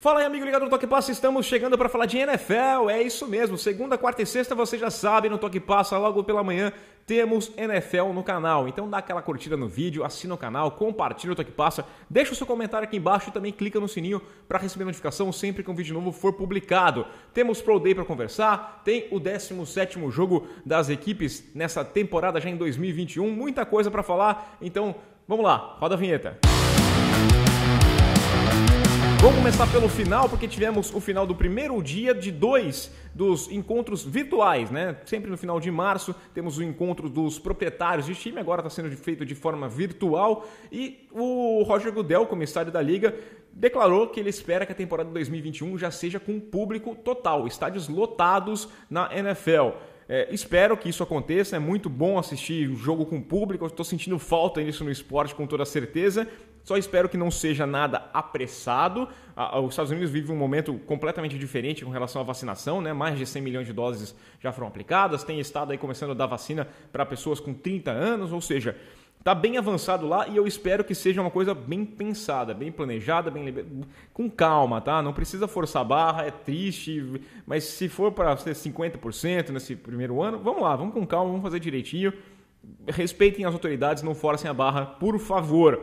Fala aí, amigo ligado no Toque Passa, estamos chegando para falar de NFL. É isso mesmo, segunda, quarta e sexta você já sabe, no Toque Passa, logo pela manhã, temos NFL no canal. Então dá aquela curtida no vídeo, assina o canal, compartilha o Toque Passa, deixa o seu comentário aqui embaixo e também clica no sininho para receber notificação sempre que um vídeo novo for publicado. Temos Pro Day para conversar, tem o 17 jogo das equipes nessa temporada já em 2021, muita coisa para falar. Então, vamos lá, roda a vinheta. Música Vamos começar pelo final, porque tivemos o final do primeiro dia de dois dos encontros virtuais, né? Sempre no final de março temos o encontro dos proprietários de time, agora está sendo feito de forma virtual. E o Roger Goodell, comissário da liga, declarou que ele espera que a temporada 2021 já seja com público total, estádios lotados na NFL. É, espero que isso aconteça. É muito bom assistir o jogo com o público. Estou sentindo falta nisso no esporte com toda certeza. Só espero que não seja nada apressado. Os Estados Unidos vivem um momento completamente diferente com relação à vacinação, né? Mais de 100 milhões de doses já foram aplicadas. Tem estado aí começando a dar vacina para pessoas com 30 anos, ou seja, Está bem avançado lá e eu espero que seja uma coisa bem pensada, bem planejada, bem com calma, tá? Não precisa forçar a barra, é triste, mas se for para ser 50% nesse primeiro ano, vamos lá, vamos com calma, vamos fazer direitinho. Respeitem as autoridades, não forcem a barra, por favor.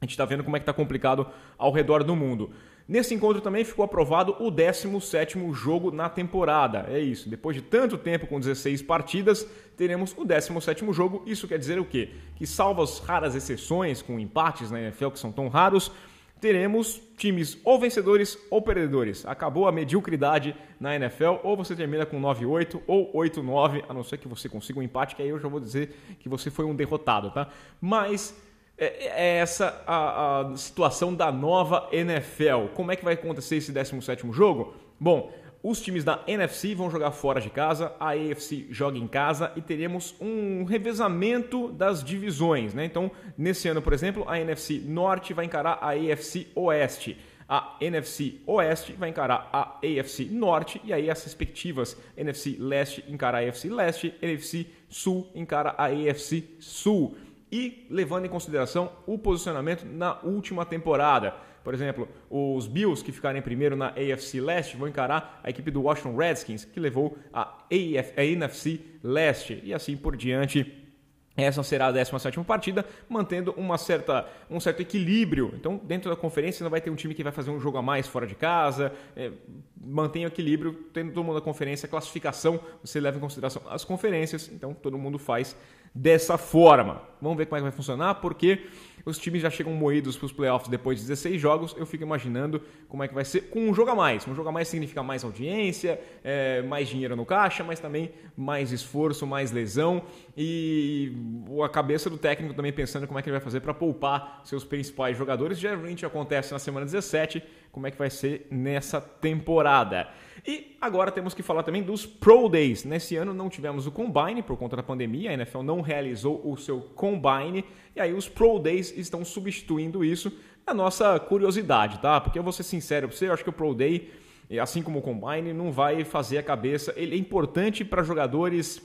A gente está vendo como é que está complicado ao redor do mundo. Nesse encontro também ficou aprovado o 17º jogo na temporada. É isso, depois de tanto tempo com 16 partidas, teremos o 17º jogo. Isso quer dizer o quê? Que salvo as raras exceções com empates na NFL que são tão raros, teremos times ou vencedores ou perdedores. Acabou a mediocridade na NFL, ou você termina com 9-8 ou 8-9, a não ser que você consiga um empate, que aí eu já vou dizer que você foi um derrotado, tá? Mas é essa a, a, situação da nova NFL. Como é que vai acontecer esse 17 jogo? Bom, os times da NFC vão jogar fora de casa, a AFC joga em casa e teremos um revezamento das divisões, né? Então, nesse ano, por exemplo, a NFC Norte vai encarar a AFC Oeste. A NFC Oeste vai encarar a AFC Norte e aí as respectivas NFC Leste encara a AFC Leste, NFC Sul encara a AFC Sul e levando em consideração o posicionamento na última temporada. Por exemplo, os Bills que ficarem primeiro na AFC Leste vão encarar a equipe do Washington Redskins, que levou a, AF, a NFC Leste e assim por diante essa será a 17 partida, mantendo uma certa, um certo equilíbrio. Então, dentro da conferência, não vai ter um time que vai fazer um jogo a mais fora de casa. É, mantém o equilíbrio, tendo todo mundo na conferência, a classificação, você leva em consideração as conferências. Então, todo mundo faz dessa forma. Vamos ver como é que vai funcionar, porque os times já chegam moídos para os playoffs depois de 16 jogos. Eu fico imaginando como é que vai ser com um jogo a mais. Um jogo a mais significa mais audiência, é, mais dinheiro no caixa, mas também mais esforço, mais lesão e a cabeça do técnico também pensando como é que ele vai fazer para poupar seus principais jogadores. Geralmente acontece na semana 17 como é que vai ser nessa temporada. E agora temos que falar também dos Pro Days. Nesse ano não tivemos o Combine por conta da pandemia, a NFL não realizou o seu Combine, e aí os Pro Days estão substituindo isso. É a nossa curiosidade, tá? Porque eu vou ser sincero pra você, eu acho que o Pro Day, assim como o Combine, não vai fazer a cabeça. Ele é importante para jogadores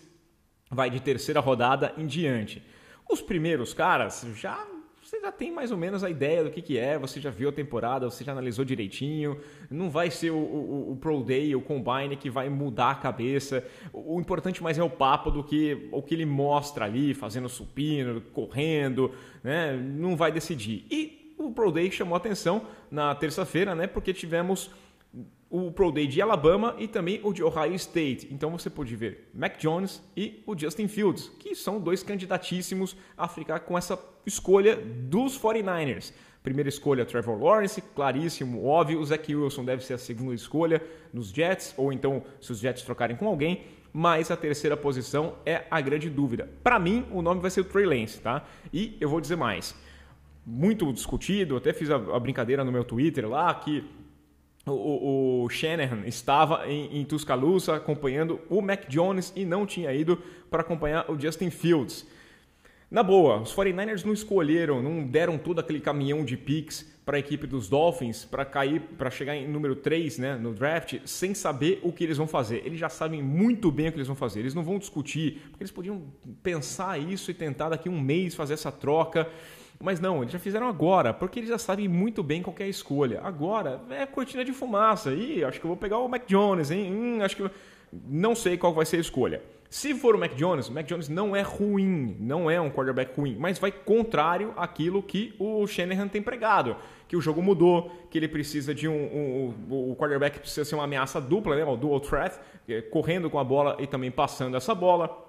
vai de terceira rodada em diante. Os primeiros caras já você já tem mais ou menos a ideia do que, que é, você já viu a temporada, você já analisou direitinho. Não vai ser o, o, o Pro Day, o Combine que vai mudar a cabeça. O, o, importante mais é o papo do que o que ele mostra ali, fazendo supino, correndo, né? Não vai decidir. E o Pro Day chamou atenção na terça-feira, né? Porque tivemos o Pro Day de Alabama e também o de Ohio State. Então você pode ver Mac Jones e o Justin Fields, que são dois candidatíssimos a ficar com essa escolha dos 49ers. Primeira escolha, Trevor Lawrence, claríssimo, óbvio. O Zach Wilson deve ser a segunda escolha nos Jets, ou então se os Jets trocarem com alguém. Mas a terceira posição é a grande dúvida. Para mim, o nome vai ser o Trey Lance, tá? E eu vou dizer mais. Muito discutido, até fiz a brincadeira no meu Twitter lá que o, o Shanahan estava em, em Tuscaloosa acompanhando o Mac Jones e não tinha ido para acompanhar o Justin Fields. Na boa, os 49ers não escolheram, não deram todo aquele caminhão de picks para a equipe dos Dolphins para cair, para chegar em número 3 né, no draft, sem saber o que eles vão fazer. Eles já sabem muito bem o que eles vão fazer, eles não vão discutir, porque eles podiam pensar isso e tentar daqui a um mês fazer essa troca. Mas não, eles já fizeram agora, porque eles já sabem muito bem qual é a escolha. Agora é cortina de fumaça. Ih, acho que eu vou pegar o Mac Jones, hein? Hum, acho que. Não sei qual vai ser a escolha. Se for o Mac Jones, o Mac Jones não é ruim, não é um quarterback ruim, mas vai contrário àquilo que o Shanahan tem pregado, que o jogo mudou, que ele precisa de um, um, um o quarterback precisa ser uma ameaça dupla, né, o dual threat, eh, correndo com a bola e também passando essa bola.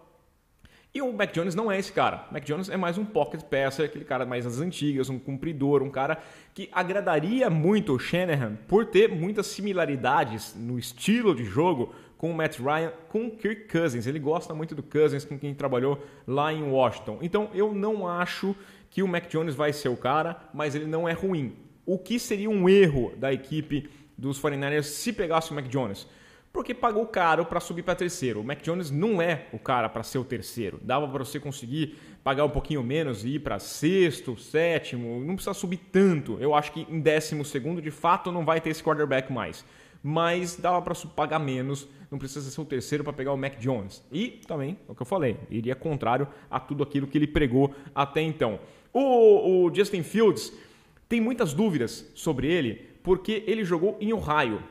E o Mac Jones não é esse cara. O Mac Jones é mais um pocket passer, aquele cara mais das antigas, um cumpridor, um cara que agradaria muito o Shanahan por ter muitas similaridades no estilo de jogo com o Matt Ryan, com o Kirk Cousins. Ele gosta muito do Cousins, com quem trabalhou lá em Washington. Então eu não acho que o Mac Jones vai ser o cara, mas ele não é ruim. O que seria um erro da equipe dos 49ers se pegasse o Mac Jones? porque pagou caro para subir para terceiro. O Mac Jones não é o cara para ser o terceiro. Dava para você conseguir pagar um pouquinho menos e ir para sexto, sétimo, não precisa subir tanto. Eu acho que em décimo segundo, de fato, não vai ter esse quarterback mais. Mas dava para pagar menos, não precisa ser o terceiro para pegar o Mac Jones. E também, é o que eu falei, iria contrário a tudo aquilo que ele pregou até então. O, o Justin Fields tem muitas dúvidas sobre ele, porque ele jogou em Ohio.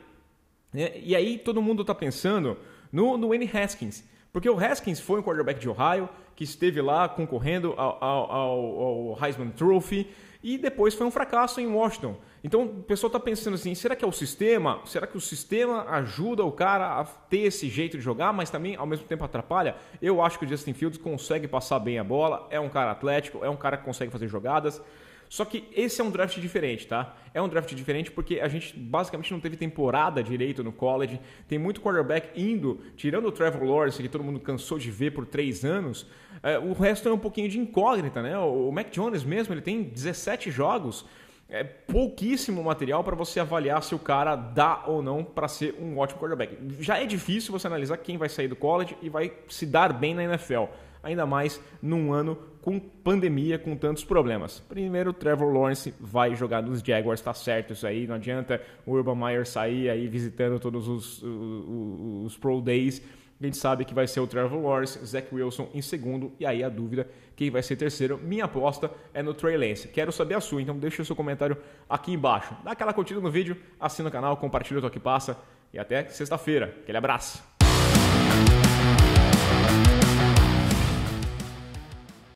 Né? E aí todo mundo está pensando no, no N. Haskins, porque o Haskins foi um quarterback de Ohio que esteve lá concorrendo ao, ao, ao, ao Heisman Trophy e depois foi um fracasso em Washington. Então o pessoal está pensando assim: será que é o sistema? Será que o sistema ajuda o cara a ter esse jeito de jogar, mas também ao mesmo tempo atrapalha? Eu acho que o Justin Fields consegue passar bem a bola, é um cara atlético, é um cara que consegue fazer jogadas. Só que esse é um draft diferente, tá? É um draft diferente porque a gente basicamente não teve temporada direito no college. Tem muito quarterback indo, tirando o Trevor Lawrence, que todo mundo cansou de ver por três anos. É, o resto é um pouquinho de incógnita, né? O Mac Jones mesmo, ele tem 17 jogos. É pouquíssimo material para você avaliar se o cara dá ou não para ser um ótimo quarterback. Já é difícil você analisar quem vai sair do college e vai se dar bem na NFL ainda mais num ano com pandemia, com tantos problemas. Primeiro, Trevor Lawrence vai jogar nos Jaguars, tá certo isso aí, não adianta o Urban Meyer sair aí visitando todos os, os, os Pro Days. A gente sabe que vai ser o Trevor Lawrence, Zach Wilson em segundo, e aí a dúvida quem vai ser terceiro. Minha aposta é no Trey Lance. Quero saber a sua, então deixa o seu comentário aqui embaixo. Dá aquela curtida no vídeo, assina o canal, compartilha o toque passa e até sexta-feira. Aquele abraço!